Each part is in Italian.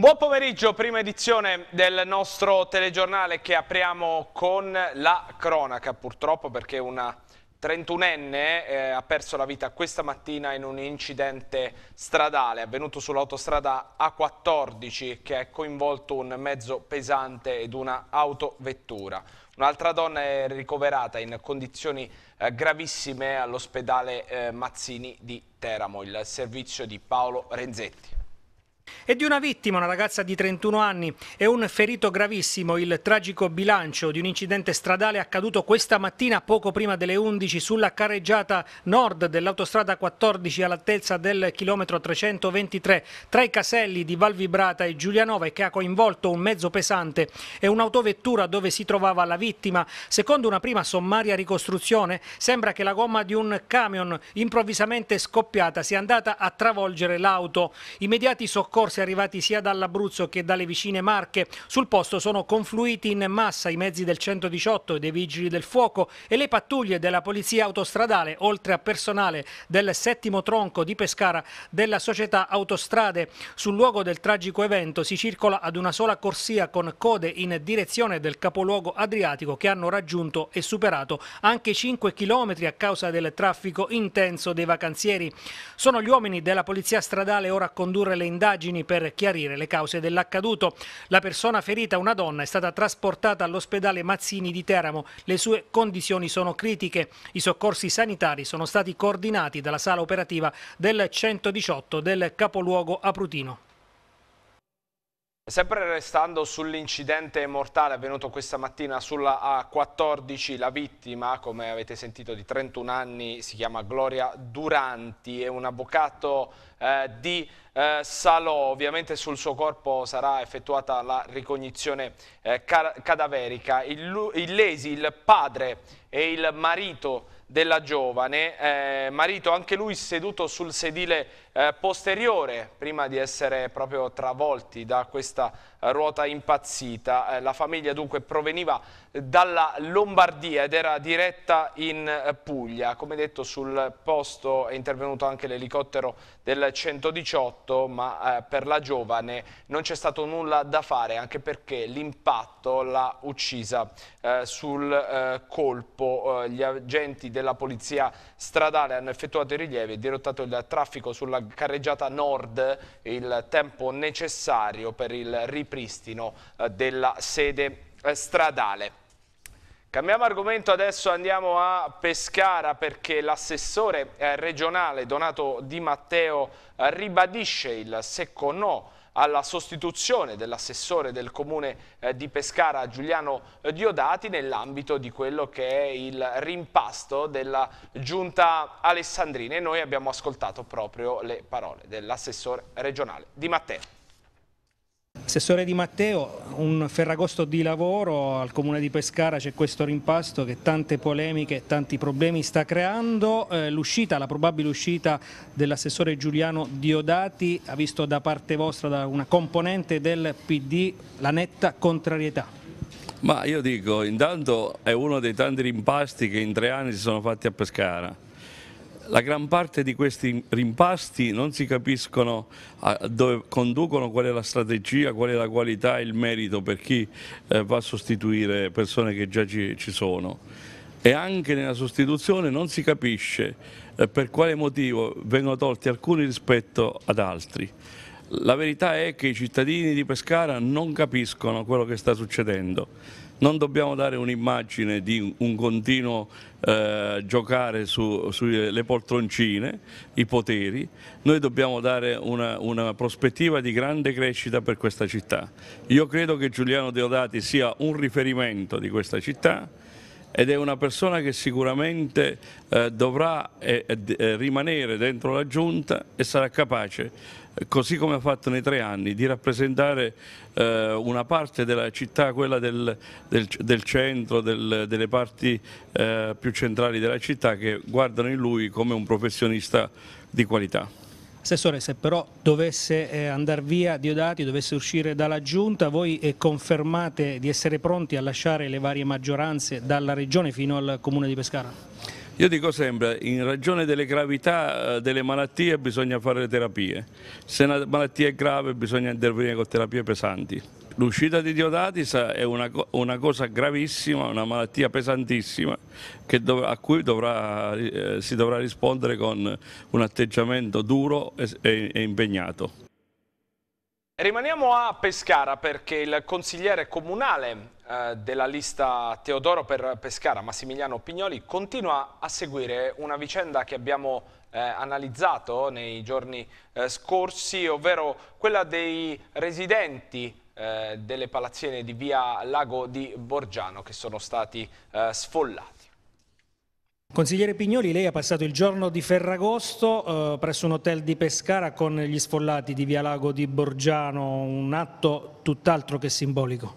Un buon pomeriggio, prima edizione del nostro telegiornale che apriamo con la cronaca, purtroppo perché una 31enne eh, ha perso la vita questa mattina in un incidente stradale avvenuto sull'autostrada A14 che ha coinvolto un mezzo pesante ed una autovettura. Un'altra donna è ricoverata in condizioni eh, gravissime all'ospedale eh, Mazzini di Teramo, il servizio di Paolo Renzetti. E di una vittima, una ragazza di 31 anni, e un ferito gravissimo, il tragico bilancio di un incidente stradale accaduto questa mattina poco prima delle 11 sulla carreggiata nord dell'autostrada 14 all'altezza del chilometro 323 tra i caselli di Valvibrata e Giulianova e che ha coinvolto un mezzo pesante e un'autovettura dove si trovava la vittima. Secondo una prima sommaria ricostruzione sembra che la gomma di un camion improvvisamente scoppiata sia andata a travolgere l'auto. Immediati soccorsi soccorsi arrivati sia dall'Abruzzo che dalle vicine Marche. Sul posto sono confluiti in massa i mezzi del 118 e dei Vigili del Fuoco e le pattuglie della Polizia Autostradale, oltre a personale del settimo tronco di Pescara della società Autostrade. Sul luogo del tragico evento si circola ad una sola corsia con code in direzione del capoluogo adriatico che hanno raggiunto e superato anche 5 km a causa del traffico intenso dei vacanzieri. Sono gli uomini della Polizia Stradale ora a condurre le indagini indagini per chiarire le cause dell'accaduto. La persona ferita, una donna, è stata trasportata all'ospedale Mazzini di Teramo. Le sue condizioni sono critiche. I soccorsi sanitari sono stati coordinati dalla sala operativa del 118 del capoluogo Aprutino. Sempre restando sull'incidente mortale avvenuto questa mattina sulla A14, la vittima, come avete sentito, di 31 anni, si chiama Gloria Duranti, è un avvocato eh, di eh, Salò. Ovviamente sul suo corpo sarà effettuata la ricognizione eh, cadaverica. Il, illesi, il padre e il marito della giovane, eh, marito anche lui seduto sul sedile eh, posteriore, prima di essere proprio travolti da questa eh, ruota impazzita. Eh, la famiglia dunque proveniva dalla Lombardia ed era diretta in eh, Puglia. Come detto sul posto è intervenuto anche l'elicottero del 118, ma eh, per la giovane non c'è stato nulla da fare, anche perché l'impatto l'ha uccisa eh, sul eh, colpo. gli agenti della polizia stradale hanno effettuato i rilievi e dirottato il traffico sulla carreggiata nord il tempo necessario per il ripristino eh, della sede eh, stradale. Cambiamo argomento, adesso andiamo a Pescara perché l'assessore eh, regionale Donato Di Matteo ribadisce il secco no alla sostituzione dell'assessore del comune eh, di Pescara Giuliano eh, Diodati nell'ambito di quello che è il rimpasto della giunta alessandrina e noi abbiamo ascoltato proprio le parole dell'assessore regionale Di Matteo. Assessore Di Matteo, un ferragosto di lavoro al Comune di Pescara, c'è questo rimpasto che tante polemiche, e tanti problemi sta creando. Eh, l'uscita, la probabile uscita dell'assessore Giuliano Diodati ha visto da parte vostra, da una componente del PD, la netta contrarietà. Ma io dico, intanto è uno dei tanti rimpasti che in tre anni si sono fatti a Pescara la gran parte di questi rimpasti non si capiscono dove conducono, qual è la strategia, qual è la qualità e il merito per chi eh, va a sostituire persone che già ci, ci, sono. E anche nella sostituzione non si capisce eh, per quale motivo vengono tolti alcuni rispetto ad altri. La verità è che i cittadini di Pescara non capiscono quello che sta succedendo non dobbiamo dare un'immagine di un continuo eh, giocare sulle su poltroncine, i poteri, noi dobbiamo dare una, una, prospettiva di grande crescita per questa città. Io credo che Giuliano Deodati sia un riferimento di questa città ed è una persona che sicuramente eh, dovrà eh, eh rimanere dentro la giunta e sarà capace così come ha fatto nei tre anni, di rappresentare eh, una parte della città, quella del, del, del centro, del, delle parti eh, più centrali della città che guardano in lui come un professionista di qualità. Assessore, se però dovesse eh, andare via Diodati, dovesse uscire dalla Giunta, voi eh, confermate di essere pronti a lasciare le varie maggioranze dalla Regione fino al Comune di Pescara? Io dico sempre, in ragione delle gravità eh, delle malattie bisogna fare le terapie. Se una malattia è grave bisogna intervenire con terapie pesanti. L'uscita di Diodatis è una, una, cosa gravissima, una malattia pesantissima dov, a cui dovrà, eh, si dovrà rispondere con un atteggiamento duro e, e impegnato. Rimaniamo a Pescara perché il consigliere comunale eh, della lista Teodoro per Pescara, Massimiliano Pignoli, continua a seguire una vicenda che abbiamo eh, analizzato nei giorni eh, scorsi, ovvero quella dei residenti eh, delle palazzine di via Lago di Borgiano che sono stati eh, sfollati. Consigliere Pignoli, lei ha passato il giorno di Ferragosto eh, presso un hotel di Pescara con gli sfollati di Via Lago di Borgiano, un atto tutt'altro che simbolico.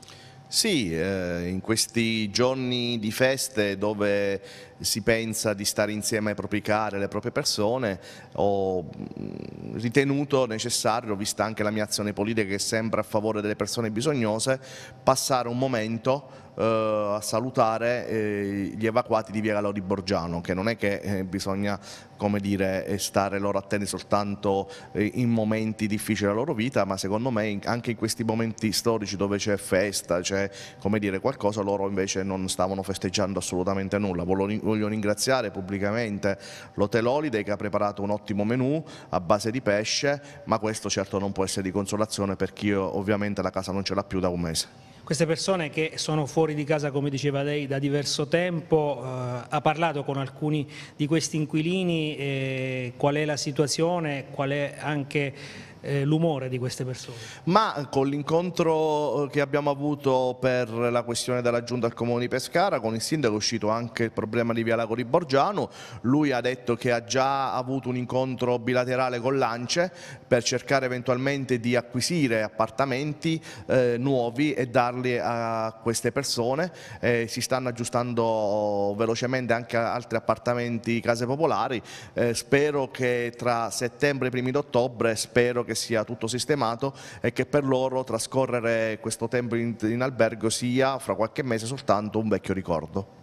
Sì, eh, in questi giorni di feste dove si pensa di stare insieme ai propri cari, alle proprie persone, ho mm, ritenuto necessario, vista anche la mia azione politica che è sempre a favore delle persone bisognose, passare un momento eh, a salutare eh, gli evacuati di Via Galo di Borgiano, che non è che eh, bisogna come dire, stare loro attenti soltanto in momenti difficili della loro vita, ma secondo me anche in questi momenti storici dove c'è festa, c'è come dire qualcosa, loro invece non stavano festeggiando assolutamente nulla. Voglio ringraziare pubblicamente l'Hotel Holiday che ha preparato un ottimo menù a base di pesce, ma questo certo non può essere di consolazione per chi ovviamente la casa non ce l'ha più da un mese queste persone che sono fuori di casa, come diceva lei, da diverso tempo, eh, ha parlato con alcuni di questi inquilini eh, qual è la situazione, qual è anche eh, l'umore di queste persone. Ma con l'incontro eh, che abbiamo avuto per la questione della giunta al Comune di Pescara, con il sindaco è uscito anche il problema di Via Lago di Borgiano, lui ha detto che ha già avuto un incontro bilaterale con l'Ance per cercare eventualmente di acquisire appartamenti eh, nuovi e darli a queste persone, eh, si stanno aggiustando velocemente anche altri appartamenti, case popolari, eh, spero che tra settembre e primi d'ottobre, spero che che sia tutto sistemato e che per loro trascorrere questo tempo in, in albergo sia fra qualche mese soltanto un vecchio ricordo.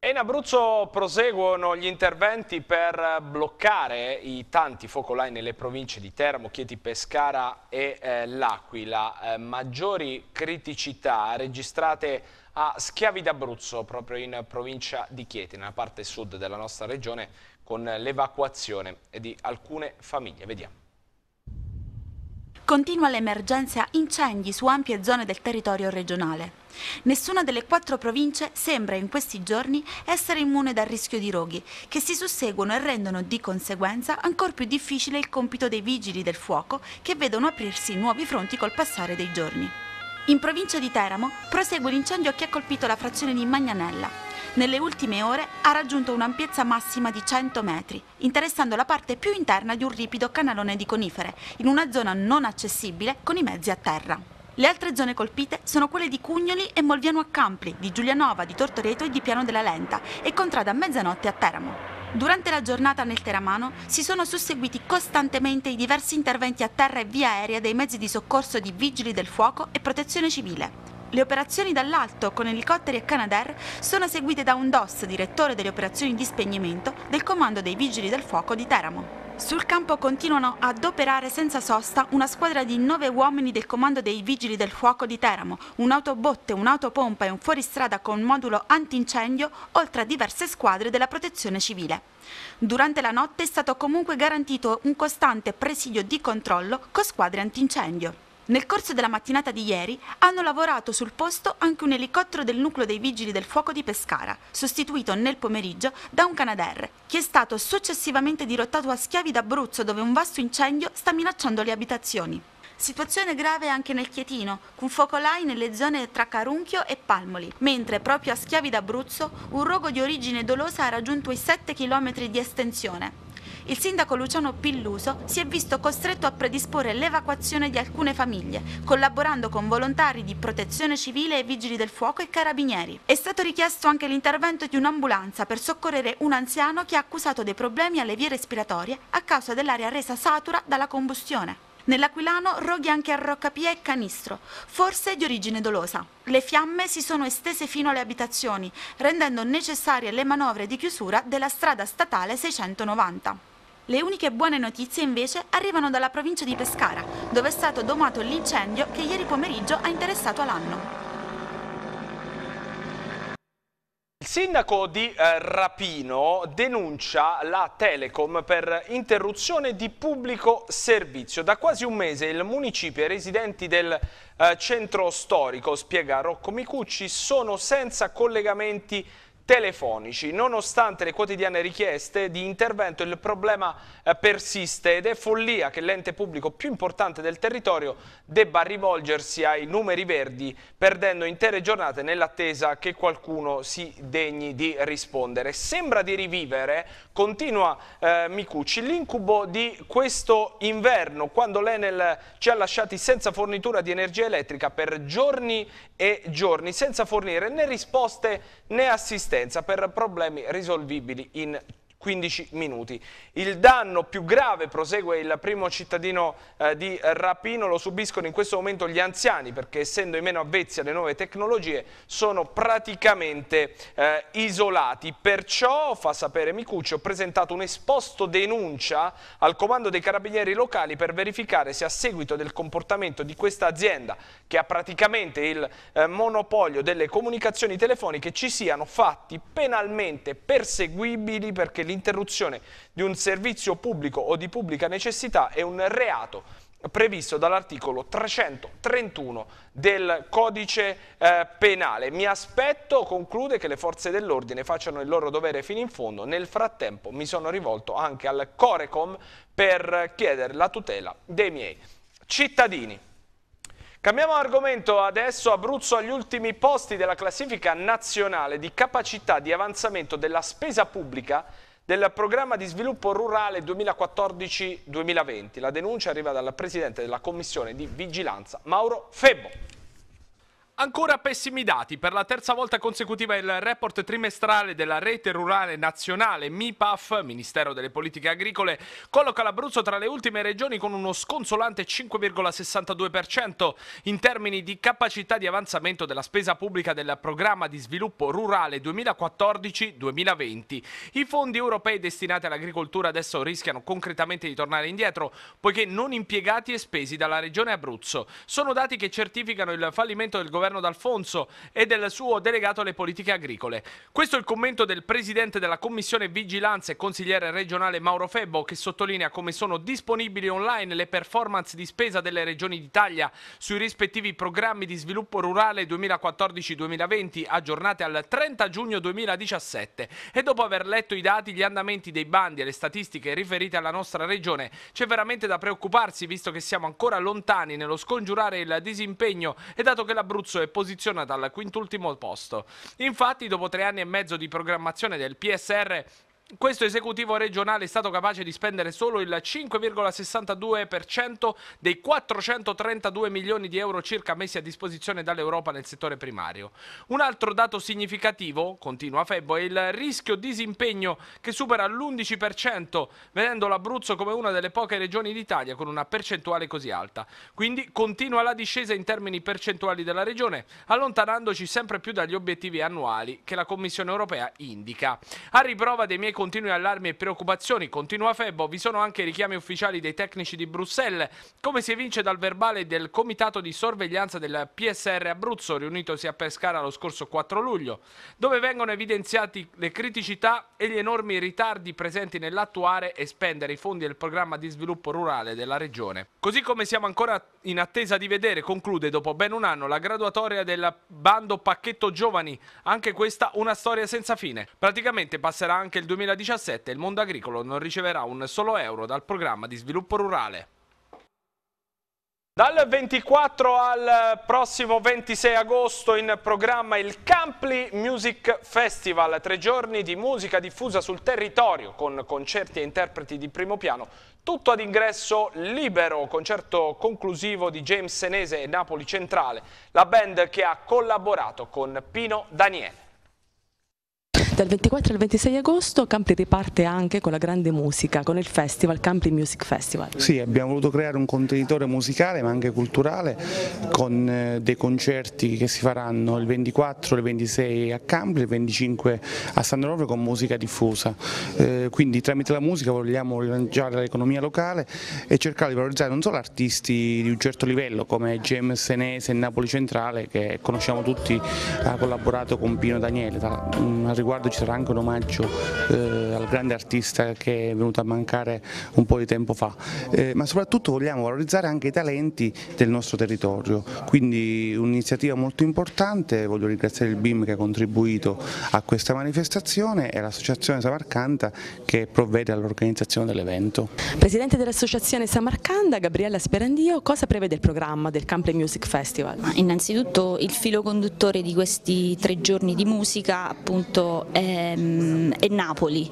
E in Abruzzo proseguono gli interventi per bloccare i tanti focolai nelle province di Teramo, Chieti, Pescara e eh, L'Aquila. Eh, maggiori criticità registrate a Schiavi d'Abruzzo, proprio in provincia di Chieti, nella parte sud della nostra regione, con l'evacuazione di alcune famiglie. Vediamo. Continua l'emergenza incendi su ampie zone del territorio regionale. Nessuna delle quattro province sembra in questi giorni essere immune dal rischio di roghi, che si susseguono e rendono di conseguenza ancora più difficile il compito dei vigili del fuoco, che vedono aprirsi nuovi fronti col passare dei giorni. In provincia di Teramo prosegue l'incendio che ha colpito la frazione di Magnanella nelle ultime ore ha raggiunto un'ampiezza massima di 100 metri, interessando la parte più interna di un ripido canalone di conifere, in una zona non accessibile con i mezzi a terra. Le altre zone colpite sono quelle di Cugnoli e Molviano a Campli, di Giulianova, di Tortoreto e di Piano della Lenta e contrada a mezzanotte a Teramo. Durante la giornata nel Teramano si sono susseguiti costantemente i diversi interventi a terra e via aerea dei mezzi di soccorso di vigili del fuoco e protezione civile. Le operazioni dall'alto con elicotteri e Canadair sono seguite da un DOS, direttore delle operazioni di spegnimento, del Comando dei Vigili del Fuoco di Teramo. Sul campo continuano ad operare senza sosta una squadra di nove uomini del comando dei Vigili del Fuoco di Teramo, un'autobotte, un'autopompa e un fuoristrada con modulo antincendio, oltre a diverse squadre della protezione civile. Durante la notte è stato comunque garantito un costante presidio di controllo con squadre antincendio. Nel corso della mattinata di ieri hanno lavorato sul posto anche un elicottero del nucleo dei Vigili del Fuoco di Pescara, sostituito nel pomeriggio da un Canadair, che è stato successivamente dirottato a Schiavi d'Abruzzo dove un vasto incendio sta minacciando le abitazioni. Situazione grave anche nel Chietino, con focolai nelle zone tra Carunchio e Palmoli, mentre proprio a Schiavi d'Abruzzo un rogo di origine dolosa ha raggiunto i 7 km di estensione il sindaco Luciano Pilluso si è visto costretto a predisporre l'evacuazione di alcune famiglie, collaborando con volontari di protezione civile e vigili del fuoco e carabinieri. È stato richiesto anche l'intervento di un'ambulanza per soccorrere un anziano che ha accusato dei problemi alle vie respiratorie a causa dell'aria resa satura dalla combustione. Nell'Aquilano roghi anche a Roccapia e Canistro, forse di origine dolosa. Le fiamme si sono estese fino alle abitazioni, rendendo necessarie le manovre di chiusura della strada statale 690. Le uniche buone notizie invece arrivano dalla provincia di Pescara, dove è stato domato l'incendio che ieri pomeriggio ha interessato l'anno. Il sindaco di eh, Rapino denuncia la Telecom per interruzione di pubblico servizio. Da quasi un mese il municipio e i residenti del eh, centro storico, spiega Rocco Micucci, sono senza collegamenti telefonici. Nonostante le quotidiane richieste di intervento, il problema eh, persiste ed è follia che l'ente pubblico più importante del territorio debba rivolgersi ai numeri verdi, perdendo intere giornate nell'attesa che qualcuno si degni di rispondere. Sembra di rivivere, continua eh, Micucci, l'incubo di questo inverno, quando l'Enel ci ha lasciati senza fornitura di energia elettrica per giorni e giorni, senza fornire né risposte né assistenza sentenza per problemi risolvibili in 15 minuti. Il danno più grave, prosegue il primo cittadino eh, di Rapino, lo subiscono in questo momento gli anziani perché essendo i meno avvezzi alle nuove tecnologie sono praticamente eh, isolati. Perciò, fa sapere Micucci, ho presentato un esposto denuncia al comando dei carabinieri locali per verificare se a seguito del comportamento di questa azienda che ha praticamente il eh, monopolio delle comunicazioni telefoniche ci siano fatti penalmente perseguibili perché l'interruzione di un servizio pubblico o di pubblica necessità è un reato previsto dall'articolo 331 del codice eh, penale. Mi aspetto, conclude, che le forze dell'ordine facciano il loro dovere fino in fondo. Nel frattempo mi sono rivolto anche al Corecom per chiedere la tutela dei miei cittadini. Cambiamo argomento adesso, Abruzzo agli ultimi posti della classifica nazionale di capacità di avanzamento della spesa pubblica del programma di sviluppo rurale 2014-2020. La denuncia arriva dal Presidente della Commissione di Vigilanza, Mauro Febbo. Ancora pessimi dati. Per la terza volta consecutiva il report trimestrale della rete rurale nazionale MIPAF, Ministero delle Politiche Agricole, colloca l'Abruzzo tra le ultime regioni con uno sconsolante 5,62% in termini di capacità di avanzamento della spesa pubblica del programma di sviluppo rurale 2014-2020. I fondi europei destinati all'agricoltura adesso rischiano concretamente di tornare indietro, poiché non impiegati e spesi dalla regione Abruzzo. Sono dati che certificano il fallimento del governo governo D'Alfonso e del suo delegato alle politiche agricole. Questo è il commento del presidente della Commissione Vigilanza e consigliere regionale Mauro Febbo che sottolinea come sono disponibili online le performance di spesa delle regioni d'Italia sui rispettivi programmi di sviluppo rurale 2014-2020 aggiornate al 30 giugno 2017 e dopo aver letto i dati, gli andamenti dei bandi e le statistiche riferite alla nostra regione c'è veramente da preoccuparsi visto che siamo ancora lontani nello scongiurare il disimpegno e dato che l'Abruzzo corso è posizionata al quintultimo posto. Infatti, dopo tre anni e mezzo di programmazione del PSR questo esecutivo regionale è stato capace di spendere solo il 5,62% dei 432 milioni di euro circa messi a disposizione dall'Europa nel settore primario. Un altro dato significativo, continua Febbo, è il rischio disimpegno che supera l'11%, vedendo l'Abruzzo come una delle poche regioni d'Italia con una percentuale così alta. Quindi continua la discesa in termini percentuali della regione, allontanandoci sempre più dagli obiettivi annuali che la Commissione europea indica. A riprova dei miei continui allarmi e preoccupazioni. Continua Febo, vi sono anche richiami ufficiali dei tecnici di Bruxelles, come si evince dal verbale del Comitato di Sorveglianza del PSR Abruzzo, riunitosi a Pescara lo scorso 4 luglio, dove vengono evidenziati le criticità e gli enormi ritardi presenti nell'attuare e spendere i fondi del programma di sviluppo rurale della regione. Così come siamo ancora in attesa di vedere, conclude dopo ben un anno, la graduatoria del bando pacchetto giovani, anche questa una storia senza fine. Praticamente passerà anche il 2020 2017 il mondo agricolo non riceverà un solo euro dal programma di sviluppo rurale. Dal 24 al prossimo 26 agosto in programma il Campli Music Festival, tre giorni di musica diffusa sul territorio con concerti e interpreti di primo piano, tutto ad ingresso libero, concerto conclusivo di James Senese e Napoli Centrale, la band che ha collaborato con Pino Daniele. Dal 24 al 26 agosto Campli riparte anche con la grande musica, con il festival Campli Music Festival. Sì, abbiamo voluto creare un contenitore musicale ma anche culturale con eh, dei concerti che si faranno il 24 e il 26 a Campli, il 25 a San Rovere con musica diffusa. Eh, quindi tramite la musica vogliamo rilanciare l'economia locale e cercare di valorizzare non solo artisti di un certo livello come James Senese in Napoli Centrale che conosciamo tutti, ha collaborato con Pino Daniele a mm, riguardo poi ci sarà anche un omaggio eh, al grande artista che è venuto a mancare un po' di tempo fa, eh, ma soprattutto vogliamo valorizzare anche i talenti del nostro territorio, quindi un'iniziativa molto importante, voglio ringraziare il BIM che ha contribuito a questa manifestazione e l'associazione Samarcanda che provvede all'organizzazione dell'evento. Presidente dell'associazione Samarcanda, Gabriella Sperandio, cosa prevede il programma del Cample Music Festival? Innanzitutto il filo conduttore di questi tre giorni di musica appunto è ehm, e Napoli,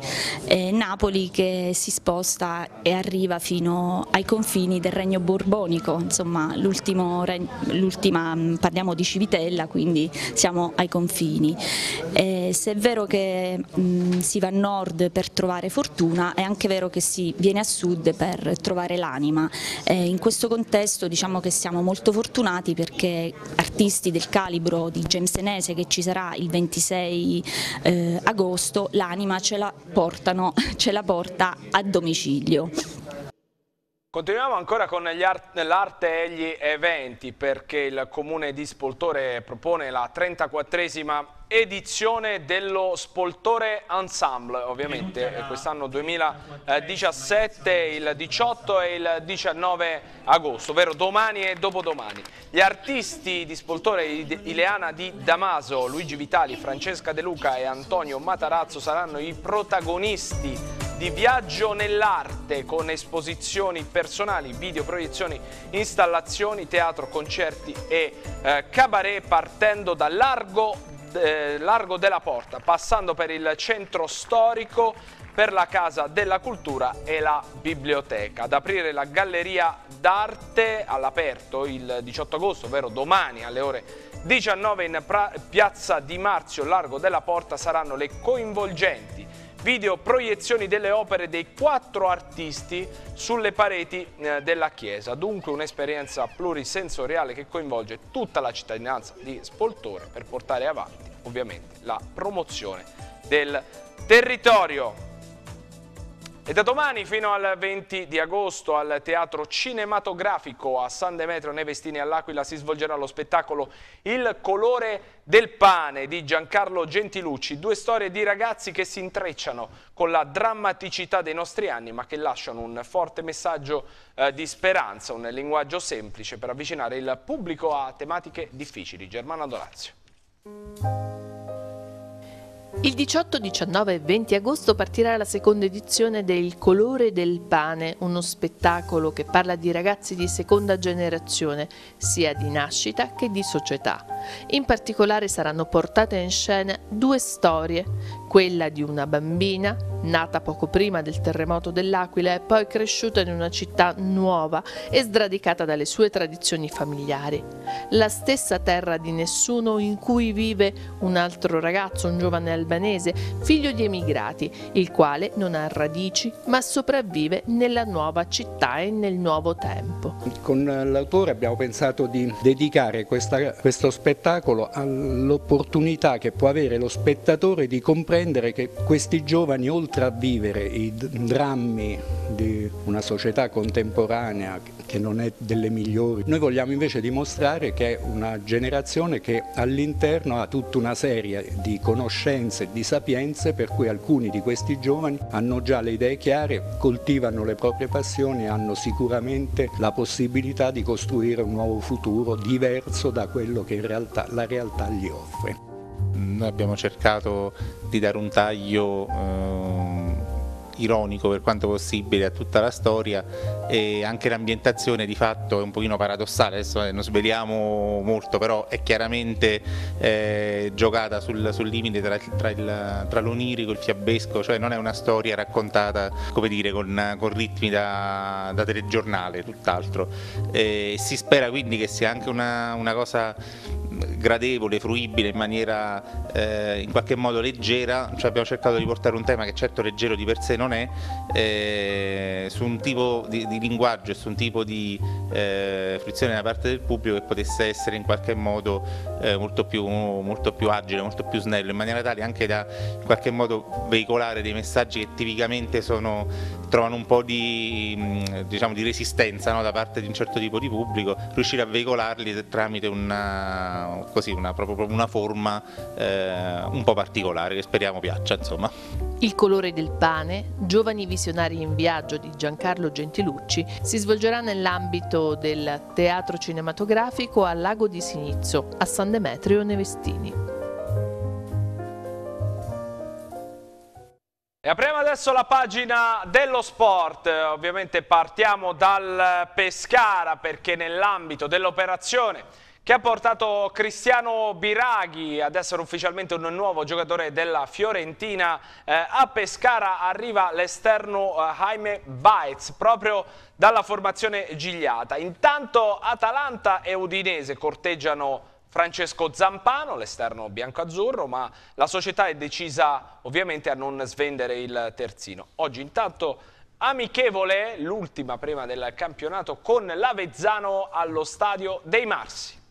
eh, Napoli che si sposta e arriva fino ai confini del regno borbonico, insomma l'ultima, mm, parliamo di Civitella, quindi siamo ai confini. Eh, se è vero che mh, mm, si va a nord per trovare fortuna, è anche vero che si viene a sud per trovare l'anima. Eh, in questo contesto diciamo che siamo molto fortunati perché artisti del calibro di James Enese che ci sarà il 26 eh, agosto l'anima ce la ce la porta a domicilio. Continuiamo ancora con l'arte e gli eventi perché il comune di Spoltore propone la 34esima edizione dello Spoltore Ensemble, ovviamente quest'anno 2017, il 18 e il 19 agosto, ovvero domani e dopodomani. Gli artisti di Spoltore Ileana Di Damaso, Luigi Vitali, Francesca De Luca e Antonio Matarazzo saranno i protagonisti di viaggio nell'arte con esposizioni personali, video, proiezioni, installazioni, teatro, concerti e eh, cabaret partendo da Largo eh, Largo della Porta, passando per il centro storico, per la Casa della Cultura e la Biblioteca. Ad aprire la Galleria d'Arte all'aperto il 18 agosto, ovvero domani alle ore 19 in Piazza di Marzio, Largo della Porta, saranno le coinvolgenti video proiezioni delle opere dei quattro artisti sulle pareti eh, della chiesa. Dunque un'esperienza plurisensoriale che coinvolge tutta la cittadinanza di Spoltore per portare avanti ovviamente la promozione del territorio. E da domani fino al 20 di agosto al Teatro Cinematografico a San Demetrio Nevestini all'Aquila si svolgerà lo spettacolo Il colore del pane di Giancarlo Gentilucci, due storie di ragazzi che si intrecciano con la drammaticità dei nostri anni ma che lasciano un forte messaggio eh, di speranza, un linguaggio semplice per avvicinare il pubblico a tematiche difficili. Germano Dorazio. Il 18, 19 e 20 agosto partirà la seconda edizione del Colore del Pane, uno spettacolo che parla di ragazzi di seconda generazione, sia di nascita che di società. In particolare saranno portate in scena due storie quella di una bambina nata poco prima del terremoto dell'Aquila e poi cresciuta in una città nuova e sradicata dalle sue tradizioni familiari. La stessa terra di nessuno in cui vive un altro ragazzo, un giovane albanese, figlio di emigrati, il quale non ha radici ma sopravvive nella nuova città e nel nuovo tempo. Con l'autore abbiamo pensato di dedicare questa, questo spettacolo all'opportunità che può avere lo spettatore di comprendere comprendere che questi giovani, oltre a vivere i drammi di una società contemporanea che non è delle migliori, noi vogliamo invece dimostrare che è una generazione che all'interno ha tutta una serie di conoscenze di sapienze per cui alcuni di questi giovani hanno già le idee chiare, coltivano le proprie passioni e hanno sicuramente la possibilità di costruire un nuovo futuro diverso da quello che in realtà, la realtà gli offre. Noi abbiamo cercato di dare un taglio eh, ironico per quanto possibile a tutta la storia e anche l'ambientazione di fatto è un pochino paradossale, adesso eh, non sveliamo molto, però è chiaramente eh, giocata sul, sul limite tra, tra, il, tra, l'onirico e il fiabesco, cioè non è una storia raccontata come dire, con, con ritmi da, da, telegiornale, tutt'altro. E si spera quindi che sia anche una, una cosa gradevole, fruibile in maniera eh, in qualche modo leggera, cioè abbiamo cercato di portare un tema che certo leggero di per sé non è, eh, su un tipo di, di, linguaggio e su un tipo di eh, frizione da parte del pubblico che potesse essere in qualche modo eh, molto più, molto, più, agile, molto più snello, in maniera tale anche da in qualche modo veicolare dei messaggi che tipicamente sono, trovano un po' di, mm, diciamo, di resistenza no, da parte di un certo tipo di pubblico, riuscire a veicolarli tramite una così, una, una forma eh, un po' particolare che speriamo piaccia. Insomma. Il colore del pane, Giovani visionari in viaggio di Giancarlo Gentilucci, si svolgerà nell'ambito del Teatro Cinematografico a Lago di Sinizio, a San Demetrio Nevestini. E apriamo adesso la pagina dello sport, ovviamente partiamo dal Pescara perché nell'ambito dell'operazione che ha portato Cristiano Biraghi ad essere ufficialmente un nuovo giocatore della Fiorentina. Eh, a Pescara arriva l'esterno eh, Jaime Baez, proprio dalla formazione Gigliata. Intanto Atalanta e Udinese corteggiano Francesco Zampano, l'esterno bianco-azzurro, ma la società è decisa ovviamente a non svendere il terzino. Oggi intanto amichevole, l'ultima prima del campionato, con l'Avezzano allo stadio dei Marsi.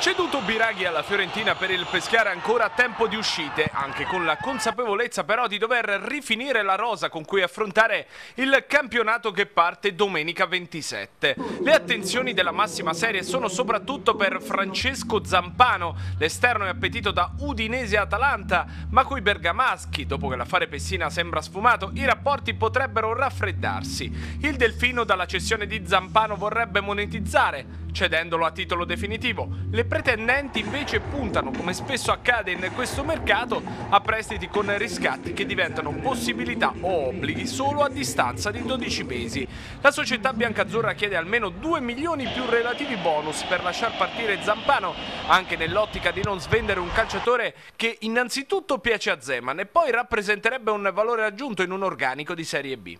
Ceduto Biraghi alla Fiorentina per il pescare ancora a tempo di uscite, anche con la consapevolezza però di dover rifinire la rosa con cui affrontare il campionato che parte domenica 27. Le attenzioni della massima serie sono soprattutto per Francesco Zampano, l'esterno è appetito da Udinese Atalanta, ma coi bergamaschi, dopo che l'affare Pessina sembra sfumato, i rapporti potrebbero raffreddarsi. Il Delfino dalla cessione di Zampano vorrebbe monetizzare, cedendolo a titolo definitivo. Le pretendenti invece puntano, come spesso accade in questo mercato, a prestiti con riscatti che diventano possibilità o obblighi solo a distanza di 12 mesi. La società biancazzurra chiede almeno 2 milioni più relativi bonus per lasciar partire Zampano, anche nell'ottica di non svendere un calciatore che innanzitutto piace a Zeman e poi rappresenterebbe un valore aggiunto in un organico di Serie B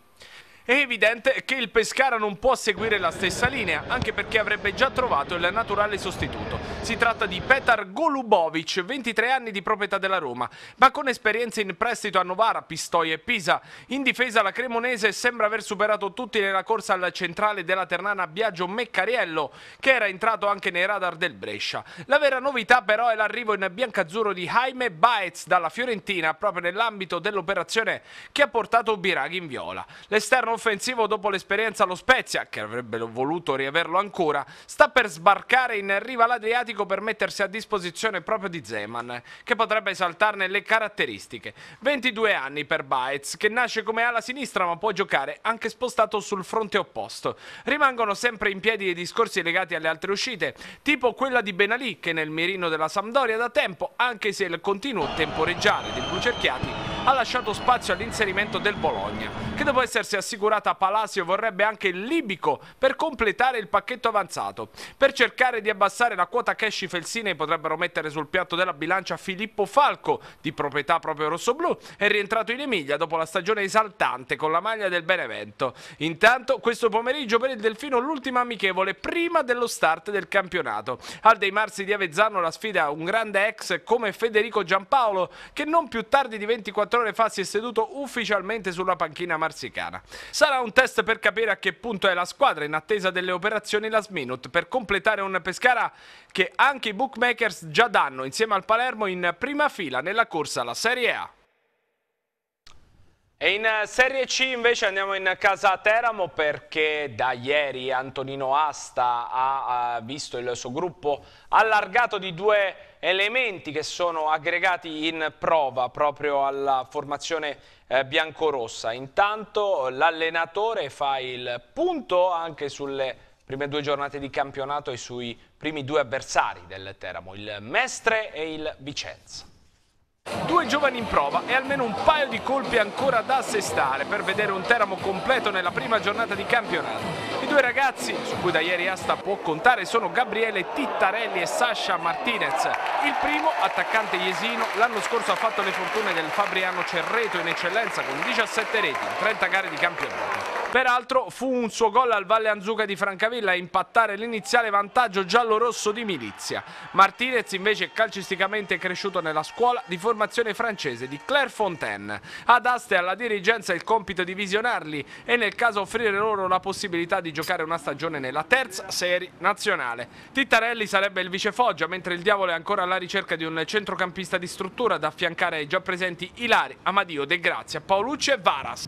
è evidente che il Pescara non può seguire la stessa linea, anche perché avrebbe già trovato il naturale sostituto. Si tratta di Petar Golubovic, 23 anni di proprietà della Roma, ma con esperienze in prestito a Novara, Pistoia e Pisa. In difesa la Cremonese sembra aver superato tutti nella corsa alla centrale della Ternana Biagio Meccariello, che era entrato anche nei radar del Brescia. La vera novità però è l'arrivo in biancazzurro di Jaime Baez dalla Fiorentina, proprio nell'ambito dell'operazione che ha portato Biraghi in viola. L'esterno offensivo dopo l'esperienza allo Spezia, che avrebbe voluto riaverlo ancora, sta per sbarcare in riva all'Adriatico per mettersi a disposizione proprio di Zeman, che potrebbe esaltarne le caratteristiche. 22 anni per Baez, che nasce come ala sinistra ma può giocare anche spostato sul fronte opposto. Rimangono sempre in piedi i discorsi legati alle altre uscite, tipo quella di Benalì, che nel mirino della Sampdoria da tempo, anche se il continuo temporeggiare del Blucerchiati ha lasciato spazio all'inserimento del Bologna, che dopo essersi assicurato assicurata Palacio vorrebbe anche il libico per completare il pacchetto avanzato. Per cercare di abbassare la quota cash i felsinei potrebbero mettere sul piatto della bilancia Filippo Falco, di proprietà proprio rossoblù, è rientrato in Emilia dopo la stagione esaltante con la maglia del Benevento. Intanto questo pomeriggio per il Delfino l'ultima amichevole prima dello start del campionato. Al dei Marsi di Avezzano la sfida un grande ex come Federico Giampaolo che non più tardi di 24 ore fa si è seduto ufficialmente sulla panchina marsicana. Sarà un test per capire a che punto è la squadra in attesa delle operazioni last minute per completare un Pescara che anche i bookmakers già danno insieme al Palermo in prima fila nella corsa alla Serie A. E in eh, Serie C invece andiamo in casa a Teramo perché da ieri Antonino Asta ha visto il suo gruppo allargato di due elementi che sono aggregati in prova proprio alla formazione eh, biancorossa. Intanto l'allenatore fa il punto anche sulle prime due giornate di campionato e sui primi due avversari del Teramo, il Mestre e il Vicenza. Due giovani in prova e almeno un paio di colpi ancora da assestare per vedere un Teramo completo nella prima giornata di campionato. I due ragazzi, su cui da ieri Asta può contare, sono Gabriele Tittarelli e Sasha Martinez. Il primo, attaccante Iesino, l'anno scorso ha fatto le fortune del Fabriano Cerreto in eccellenza con 17 reti in 30 gare di campionato. Peraltro fu un suo gol al Valle Anzuca di Francavilla a impattare l'iniziale vantaggio giallo-rosso di Milizia. Martinez invece calcisticamente cresciuto nella scuola di formazione francese di Clairefontaine. Ad Aste alla dirigenza il compito di visionarli e nel caso offrire loro la possibilità di giocare una stagione nella terza serie nazionale. Tittarelli sarebbe il vice Foggia, mentre il Diavolo è ancora alla ricerca di un centrocampista di struttura da affiancare ai già presenti Ilari, Amadio, De Grazia, Paolucci e Varas.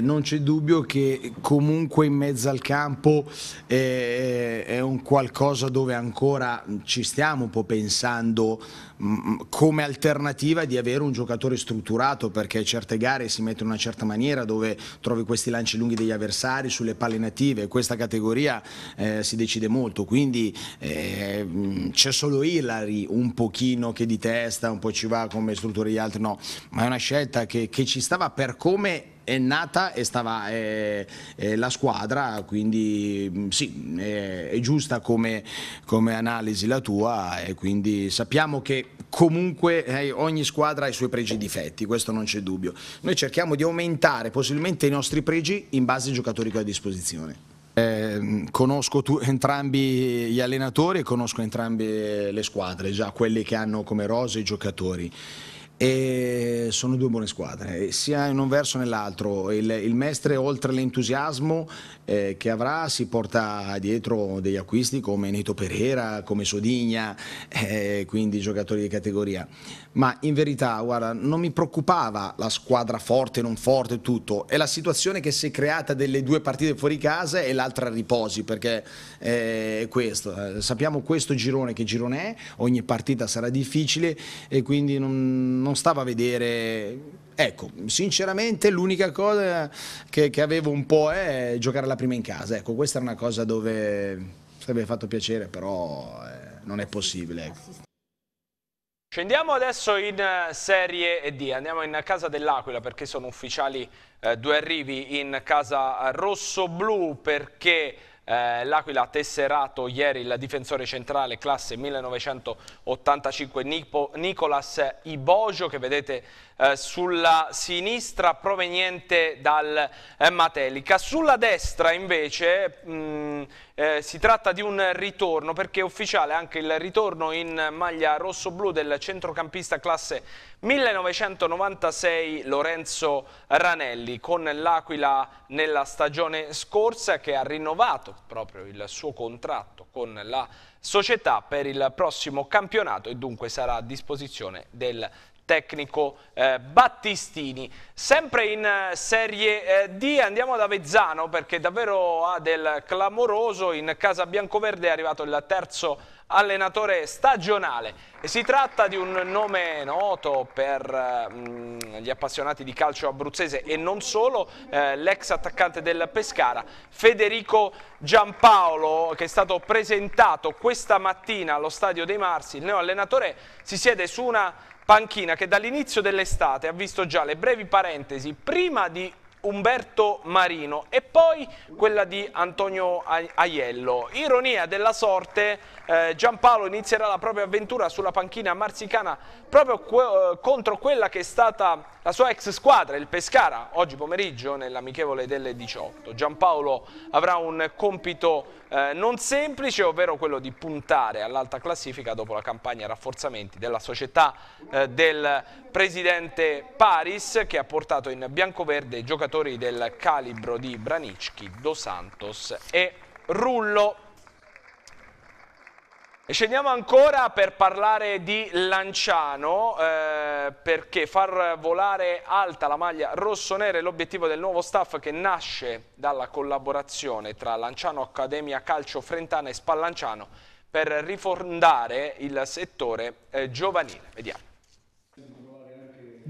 Non c'è dubbio che comunque in mezzo al campo eh, è un qualcosa dove ancora ci stiamo un po' pensando mm, mm, come alternativa di avere un giocatore strutturato perché certe gare si mettono in una certa maniera dove trovi questi lanci lunghi degli avversari sulle palle native, questa categoria eh, si decide molto, quindi eh, mm, c'è solo Hillary un pochino che di testa, un po' ci va come strutture gli altri, no, ma è una scelta che, che ci stava per come è nata e stava eh, eh, la squadra, quindi mm, sì, eh, è giusta come, come, analisi la tua e quindi sappiamo che comunque eh, ogni squadra ha i suoi pregi e difetti, questo non c'è dubbio. Noi cerchiamo di aumentare possibilmente i nostri pregi in base ai giocatori che ho a disposizione. Eh, conosco tu, entrambi gli allenatori e conosco entrambe le squadre, già quelli che hanno come rosa i giocatori e sono due buone squadre, eh, sia in un verso che nell'altro. Il, il, Mestre, oltre all'entusiasmo eh, che avrà, si porta dietro degli acquisti come Neto Pereira, come Sodigna, eh, quindi giocatori di categoria. Ma in verità, guarda, non mi preoccupava la squadra forte, non forte, tutto. È la situazione che si è creata delle due partite fuori casa e l'altra a riposi, perché eh, è questo. Sappiamo questo girone che girone è, ogni partita sarà difficile e quindi non non stava a vedere... Ecco, sinceramente l'unica cosa che, che, avevo un po' è giocare la prima in casa. Ecco, questa è una cosa dove sarebbe fatto piacere, però eh, non è possibile. Ecco. Scendiamo adesso in eh, Serie D, andiamo in casa dell'Aquila perché sono ufficiali eh, due arrivi in casa rosso-blu perché eh, L'Aquila ha tesserato ieri il difensore centrale classe 1985 Nipo, Nicolas Ibogio che vedete eh, sulla sinistra proveniente dal eh, Matelica. Sulla destra invece mh, mm, eh, si tratta di un ritorno perché è ufficiale anche il ritorno in maglia rosso-blu del centrocampista classe 1996 Lorenzo Ranelli con l'Aquila nella stagione scorsa che ha rinnovato proprio il suo contratto con la società per il prossimo campionato e dunque sarà a disposizione del tecnico eh, Battistini. Sempre in eh, Serie eh, D andiamo ad Avezzano perché davvero ha del clamoroso, in casa biancoverde è arrivato il terzo allenatore stagionale e si tratta di un nome noto per eh, gli appassionati di calcio abruzzese e non solo, eh, l'ex attaccante del Pescara Federico Giampaolo che è stato presentato questa mattina allo stadio dei Marsi, il neo allenatore si siede su una panchina che dall'inizio dell'estate ha visto già le brevi parentesi prima di Umberto Marino e poi quella di Antonio Aiello. Ironia della sorte, eh, Giampaolo inizierà la propria avventura sulla panchina marsicana proprio que eh, contro quella che è stata la sua ex squadra, il Pescara, oggi pomeriggio nell'amichevole delle 18. Giampaolo avrà un compito eh, non semplice, ovvero quello di puntare all'alta classifica dopo la campagna rafforzamenti della società eh, del presidente Paris che ha portato in biancoverde giocatori del calibro di Branicchi, Dos Santos e Rullo scendiamo ancora per parlare di Lanciano, eh, perché far volare alta la maglia rossonera è l'obiettivo del nuovo staff che nasce dalla collaborazione tra Lanciano Accademia Calcio Frentana e Spallanciano per rifondare il settore eh, giovanile. Vediamo.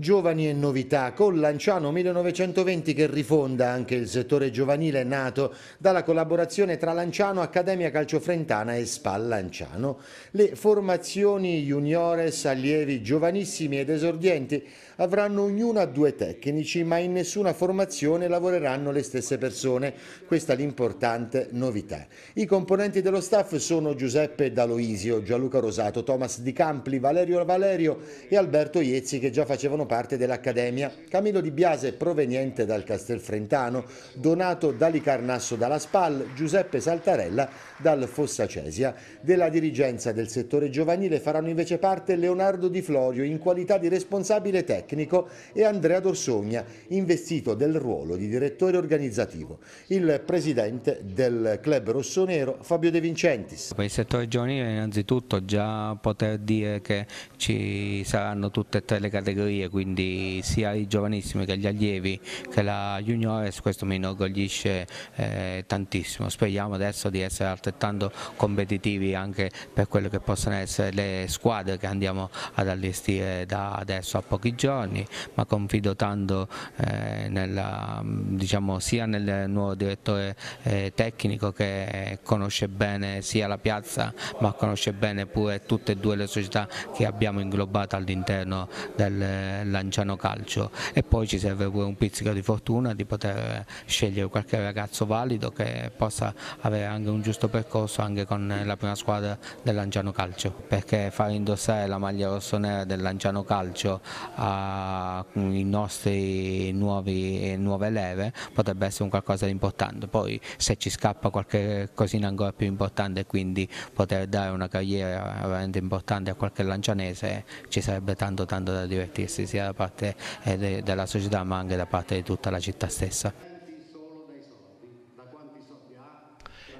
Giovani e novità, con Lanciano 1920 che rifonda anche il settore giovanile nato dalla collaborazione tra Lanciano, Accademia Calcio Frentana e Spal Lanciano. Le formazioni juniores, allievi giovanissimi ed esordienti avranno ognuna due tecnici, ma in nessuna formazione lavoreranno le stesse persone. Questa è l'importante novità. I componenti dello staff sono Giuseppe D'Aloisio, Gianluca Rosato, Thomas Di Campli, Valerio Valerio e Alberto Iezzi che già facevano parte dell'Accademia. Camillo Di Biase proveniente dal Castelfrentano, Donato Dalicarnasso dalla Spal, Giuseppe Saltarella dal Fossa Cesia. Della dirigenza del settore giovanile faranno invece parte Leonardo Di Florio in qualità di responsabile tecnico e Andrea Dorsogna, investito del ruolo di direttore organizzativo. Il presidente del club rossonero Fabio De Vincentis. Per il settore giovanile innanzitutto già poter dire che ci saranno tutte e tre le categorie, quindi sia i giovanissimi che gli allievi che la juniores, questo mi inorgoglisce eh, tantissimo. Speriamo adesso di essere altrettanto altrettanto competitivi anche per quelle che possono essere le squadre che andiamo ad allestire da adesso a pochi giorni, ma confido tanto eh, nella, diciamo, sia nel nuovo direttore eh, tecnico che conosce bene sia la piazza ma conosce bene pure tutte e due le società che abbiamo inglobato all'interno del Lanciano Calcio e poi ci serve pure un pizzico di fortuna di poter scegliere qualche ragazzo valido che possa avere anche un giusto percorso percorso anche con eh, la prima squadra del Lanciano Calcio perché far indossare la maglia rossonera del Lanciano Calcio ai mm, nostri nuovi, nuove leve potrebbe essere un qualcosa di importante poi se ci scappa qualche cosina ancora più importante quindi poter dare una carriera veramente importante a qualche lancianese ci sarebbe tanto tanto da divertirsi sia da parte eh, della società ma anche da parte di tutta la città stessa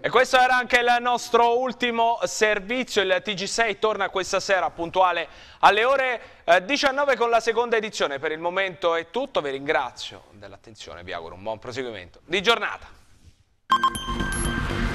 E questo era anche il nostro ultimo servizio, il TG6 torna questa sera puntuale alle ore 19 eh, con la seconda edizione. Per il momento è tutto, vi ringrazio dell'attenzione, vi auguro un buon proseguimento di giornata.